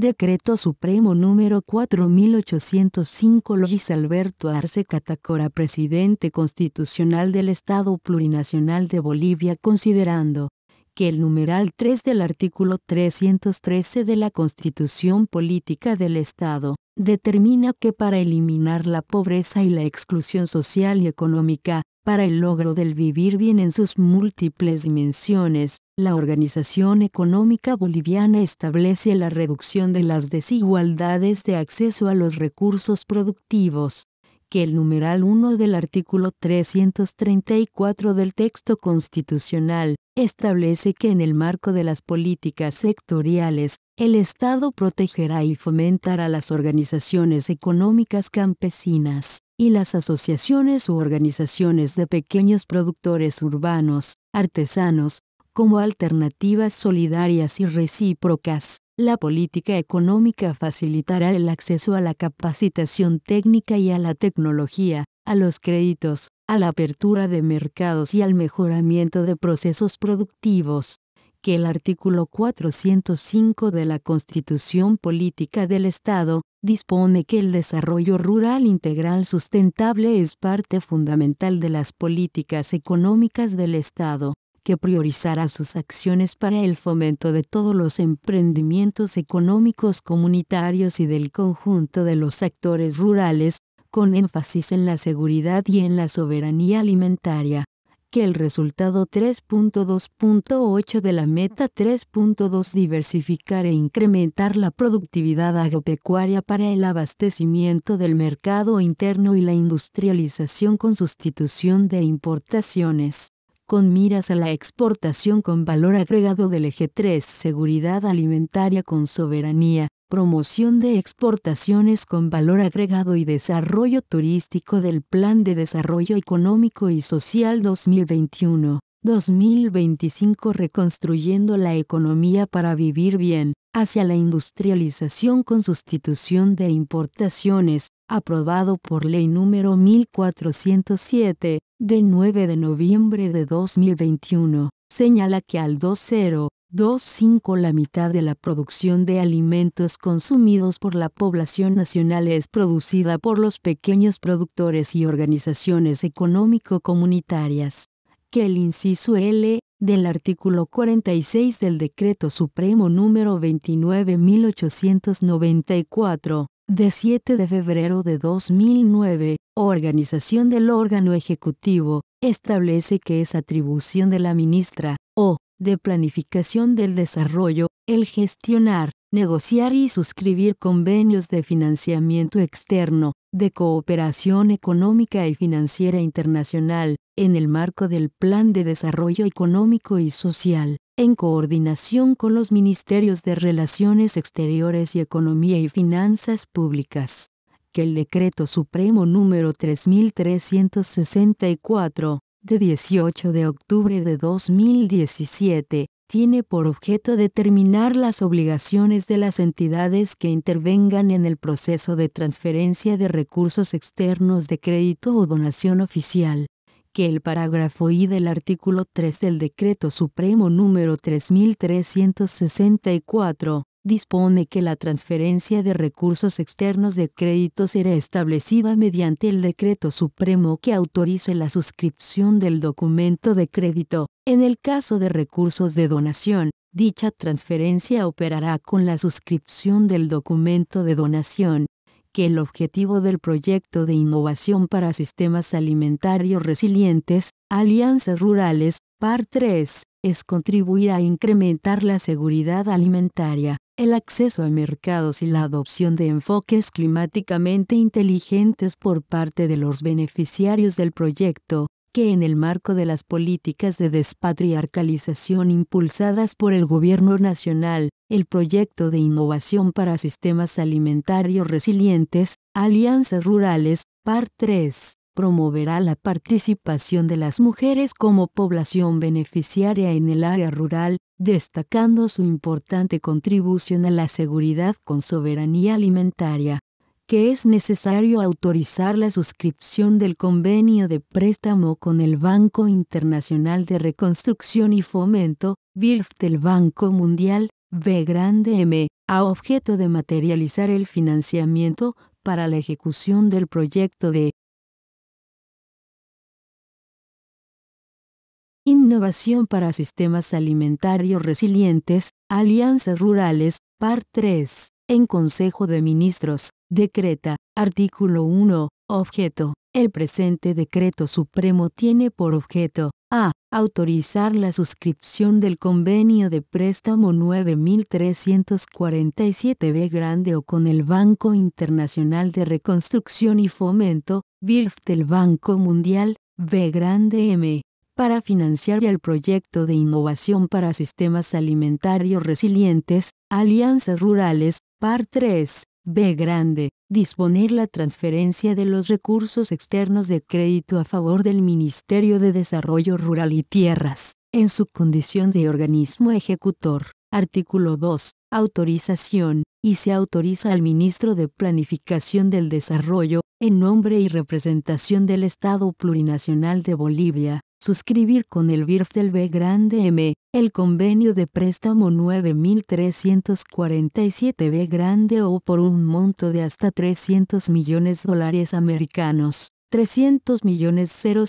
Decreto Supremo número 4805 Luis Alberto Arce Catacora Presidente Constitucional del Estado Plurinacional de Bolivia considerando que el numeral 3 del artículo 313 de la Constitución Política del Estado, determina que para eliminar la pobreza y la exclusión social y económica, para el logro del vivir bien en sus múltiples dimensiones, la Organización Económica Boliviana establece la reducción de las desigualdades de acceso a los recursos productivos, que el numeral 1 del artículo 334 del texto constitucional establece que en el marco de las políticas sectoriales, el Estado protegerá y fomentará las organizaciones económicas campesinas y las asociaciones u organizaciones de pequeños productores urbanos, artesanos, como alternativas solidarias y recíprocas la política económica facilitará el acceso a la capacitación técnica y a la tecnología, a los créditos, a la apertura de mercados y al mejoramiento de procesos productivos, que el artículo 405 de la Constitución Política del Estado dispone que el desarrollo rural integral sustentable es parte fundamental de las políticas económicas del Estado, que priorizará sus acciones para el fomento de todos los emprendimientos económicos comunitarios y del conjunto de los actores rurales, con énfasis en la seguridad y en la soberanía alimentaria que el resultado 3.2.8 de la meta 3.2 diversificar e incrementar la productividad agropecuaria para el abastecimiento del mercado interno y la industrialización con sustitución de importaciones con miras a la exportación con valor agregado del eje 3 Seguridad alimentaria con soberanía, promoción de exportaciones con valor agregado y desarrollo turístico del Plan de Desarrollo Económico y Social 2021. 2025 Reconstruyendo la economía para vivir bien, hacia la industrialización con sustitución de importaciones, aprobado por Ley número 1407, de 9 de noviembre de 2021, señala que al 2025 la mitad de la producción de alimentos consumidos por la población nacional es producida por los pequeños productores y organizaciones económico-comunitarias. Que el inciso L del artículo 46 del Decreto Supremo número 29.894 de 7 de febrero de 2009, Organización del órgano ejecutivo, establece que es atribución de la ministra, o, de Planificación del Desarrollo, el gestionar, negociar y suscribir convenios de financiamiento externo, de cooperación económica y financiera internacional, en el marco del Plan de Desarrollo Económico y Social en coordinación con los Ministerios de Relaciones Exteriores y Economía y Finanzas Públicas, que el Decreto Supremo número 3364, de 18 de octubre de 2017, tiene por objeto determinar las obligaciones de las entidades que intervengan en el proceso de transferencia de recursos externos de crédito o donación oficial, que el parágrafo I del artículo 3 del Decreto Supremo número 3364 dispone que la transferencia de recursos externos de crédito será establecida mediante el decreto supremo que autorice la suscripción del documento de crédito. En el caso de recursos de donación, dicha transferencia operará con la suscripción del documento de donación, que el objetivo del proyecto de innovación para sistemas alimentarios resilientes, Alianzas Rurales, Par 3, es contribuir a incrementar la seguridad alimentaria, el acceso a mercados y la adopción de enfoques climáticamente inteligentes por parte de los beneficiarios del proyecto, en el marco de las políticas de despatriarcalización impulsadas por el Gobierno Nacional, el proyecto de innovación para sistemas alimentarios resilientes, Alianzas Rurales, Par 3, promoverá la participación de las mujeres como población beneficiaria en el área rural, destacando su importante contribución a la seguridad con soberanía alimentaria que es necesario autorizar la suscripción del convenio de préstamo con el Banco Internacional de Reconstrucción y Fomento, BIRF del Banco Mundial, B grande M, a objeto de materializar el financiamiento para la ejecución del proyecto de Innovación para Sistemas Alimentarios Resilientes, Alianzas Rurales, Par 3 en Consejo de Ministros, decreta, artículo 1, objeto. El presente decreto supremo tiene por objeto a. Autorizar la suscripción del convenio de préstamo 9347B grande o con el Banco Internacional de Reconstrucción y Fomento, BIRF del Banco Mundial, B grande M para financiar el proyecto de innovación para sistemas alimentarios resilientes, alianzas rurales, par 3, B grande, disponer la transferencia de los recursos externos de crédito a favor del Ministerio de Desarrollo Rural y Tierras, en su condición de organismo ejecutor. Artículo 2. Autorización, y se autoriza al ministro de Planificación del Desarrollo, en nombre y representación del Estado Plurinacional de Bolivia, suscribir con el BIRF del B grande M, el convenio de préstamo 9347 B grande O por un monto de hasta 300 millones dólares americanos, 300 millones 100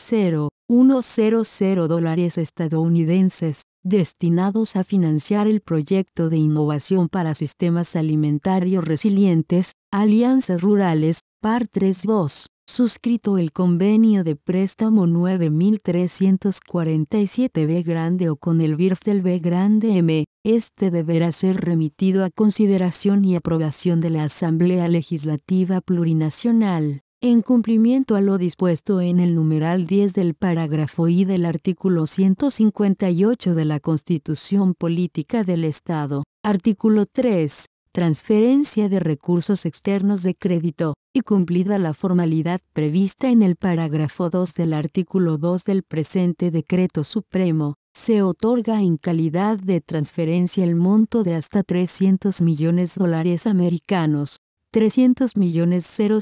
dólares estadounidenses, destinados a financiar el proyecto de innovación para sistemas alimentarios resilientes, alianzas rurales, par 3.2 suscrito el convenio de préstamo 9347B grande o con el BIRF del B grande M, este deberá ser remitido a consideración y aprobación de la Asamblea Legislativa Plurinacional, en cumplimiento a lo dispuesto en el numeral 10 del parágrafo I del artículo 158 de la Constitución Política del Estado, artículo 3 transferencia de recursos externos de crédito, y cumplida la formalidad prevista en el parágrafo 2 del artículo 2 del presente decreto supremo, se otorga en calidad de transferencia el monto de hasta 300 millones de dólares americanos, 300 millones 00,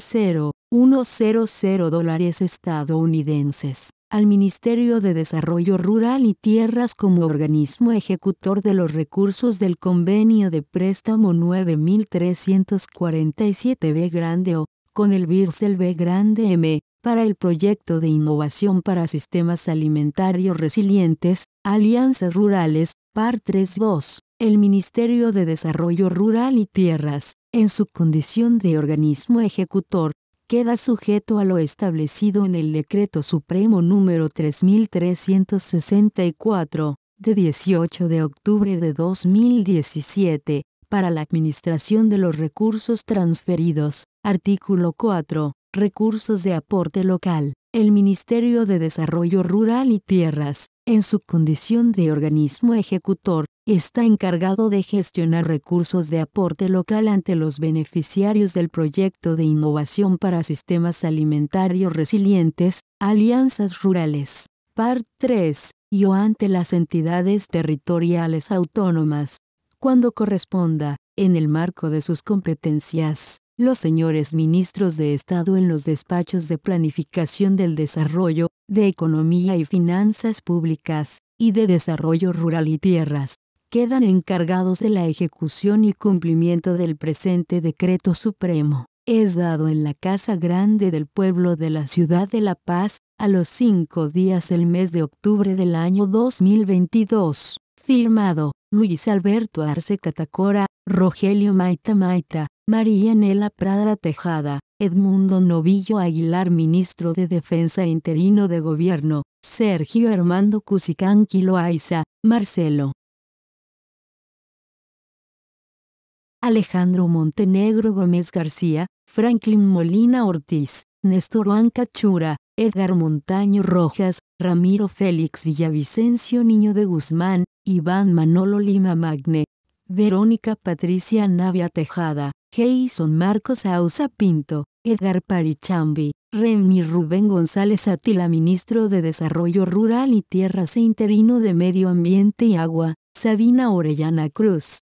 100 dólares estadounidenses al Ministerio de Desarrollo Rural y Tierras como organismo ejecutor de los recursos del convenio de préstamo 9347B grande o, con el BIRCEL B grande M, para el proyecto de innovación para sistemas alimentarios resilientes, alianzas rurales, par 3.2. El Ministerio de Desarrollo Rural y Tierras, en su condición de organismo ejecutor, queda sujeto a lo establecido en el Decreto Supremo número 3364, de 18 de octubre de 2017, para la administración de los recursos transferidos. Artículo 4. Recursos de aporte local. El Ministerio de Desarrollo Rural y Tierras, en su condición de organismo ejecutor, está encargado de gestionar recursos de aporte local ante los beneficiarios del proyecto de innovación para sistemas alimentarios resilientes, alianzas rurales. PART 3. Y o ante las entidades territoriales autónomas, cuando corresponda, en el marco de sus competencias los señores ministros de Estado en los despachos de planificación del desarrollo, de Economía y Finanzas Públicas, y de Desarrollo Rural y Tierras, quedan encargados de la ejecución y cumplimiento del presente decreto supremo. Es dado en la Casa Grande del Pueblo de la Ciudad de La Paz, a los cinco días del mes de octubre del año 2022. Firmado, Luis Alberto Arce Catacora, Rogelio Maita Maita, María Nela Prada Tejada, Edmundo Novillo Aguilar Ministro de Defensa e Interino de Gobierno, Sergio Armando Cusicán Quiloaiza, Marcelo. Alejandro Montenegro Gómez García, Franklin Molina Ortiz, Néstor Cachura, Edgar Montaño Rojas, Ramiro Félix Villavicencio Niño de Guzmán, Iván Manolo Lima Magne, Verónica Patricia Navia Tejada. Jason Marcos Ausa Pinto, Edgar Parichambi, Remy Rubén González Atila Ministro de Desarrollo Rural y Tierras e Interino de Medio Ambiente y Agua, Sabina Orellana Cruz.